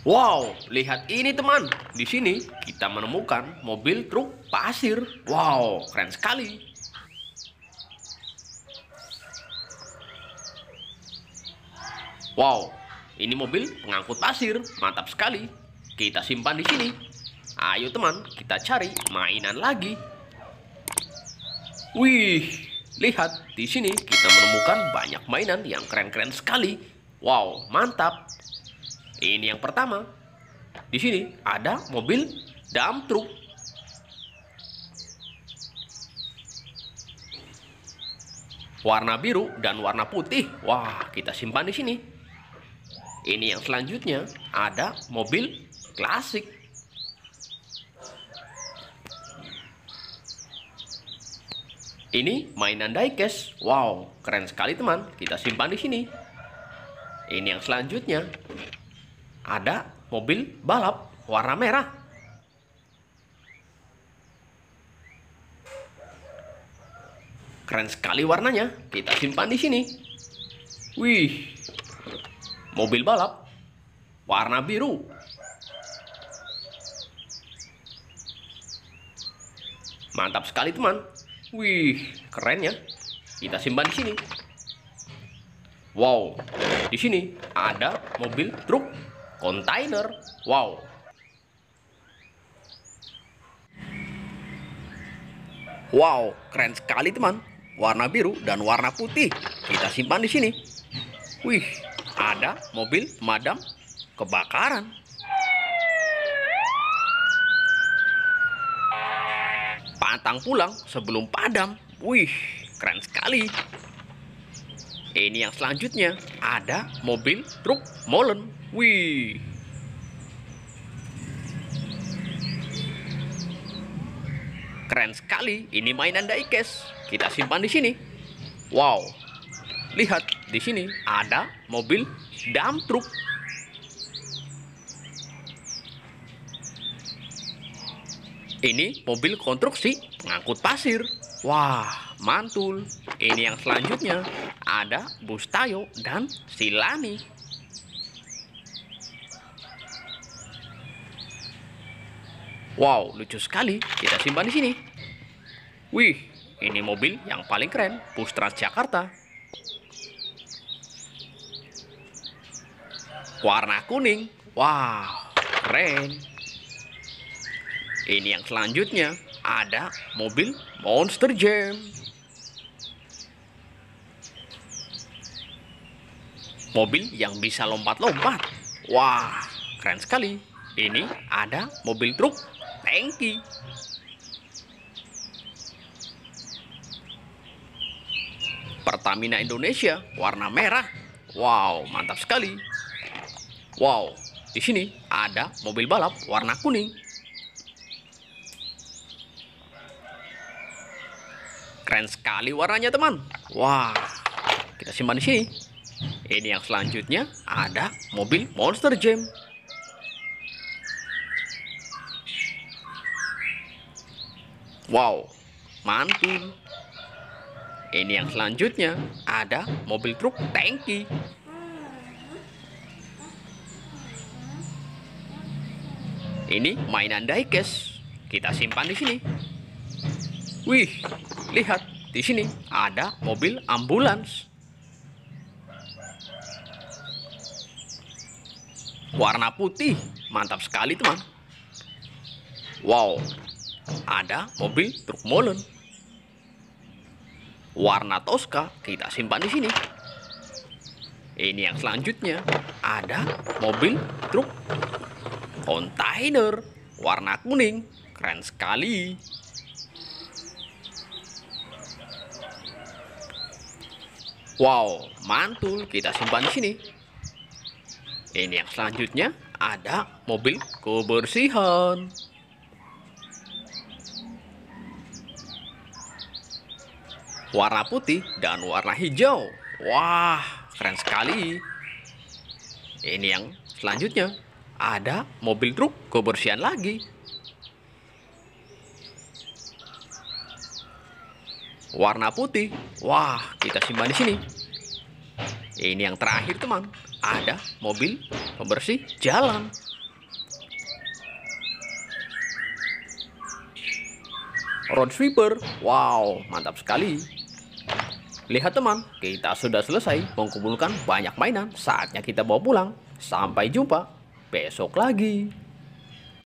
Wow, lihat ini teman. Di sini kita menemukan mobil truk pasir. Wow, keren sekali. Wow, ini mobil pengangkut pasir. Mantap sekali. Kita simpan di sini. Ayo teman, kita cari mainan lagi. Wih, lihat di sini kita menemukan banyak mainan yang keren-keren sekali. Wow, mantap. Ini yang pertama. Di sini ada mobil dump truk Warna biru dan warna putih. Wah, kita simpan di sini. Ini yang selanjutnya ada mobil klasik. Ini mainan diecast. Wow, keren sekali teman. Kita simpan di sini. Ini yang selanjutnya ada mobil balap warna merah. Keren sekali warnanya. Kita simpan di sini. Wih. Mobil balap warna biru. Mantap sekali, teman. Wih, keren ya. Kita simpan di sini. Wow, di sini ada mobil truk kontainer. Wow. Wow, keren sekali teman. Warna biru dan warna putih. Kita simpan di sini. Wih, ada mobil madam, kebakaran. Pantang pulang sebelum padam. Wih, keren sekali. Eh, ini yang selanjutnya ada mobil truk molen. Wih. Keren sekali, ini mainan diecast. Kita simpan di sini. Wow. Lihat di sini ada mobil dump truk. Ini mobil konstruksi pengangkut pasir. Wah, mantul. Ini yang selanjutnya ada Bustayo dan Silani. Wow, lucu sekali. Kita simpan di sini. Wih, ini mobil yang paling keren, Bus Transjakarta. Warna kuning. Wow, keren. Ini yang selanjutnya, ada mobil Monster Jam. mobil yang bisa lompat-lompat. Wah, keren sekali. Ini ada mobil truk tanki. Pertamina Indonesia warna merah. Wow, mantap sekali. Wow, di sini ada mobil balap warna kuning. Keren sekali warnanya, teman. Wah, kita simpan di sini. Ini yang selanjutnya ada mobil Monster Jam. Wow, mantul. Ini yang selanjutnya ada mobil truk tanki. Ini mainan diecast. Kita simpan di sini. Wih, lihat di sini ada mobil ambulans. warna putih mantap sekali teman wow ada mobil truk molen warna toska kita simpan di sini ini yang selanjutnya ada mobil truk kontainer warna kuning keren sekali wow mantul kita simpan di sini ini yang selanjutnya ada mobil kebersihan. Warna putih dan warna hijau. Wah, keren sekali. Ini yang selanjutnya ada mobil truk kebersihan lagi. Warna putih. Wah, kita simpan di sini. Ini yang terakhir, teman ada mobil pembersih jalan. Road sweeper, wow mantap sekali. Lihat teman, kita sudah selesai mengkumpulkan banyak mainan. Saatnya kita bawa pulang. Sampai jumpa besok lagi.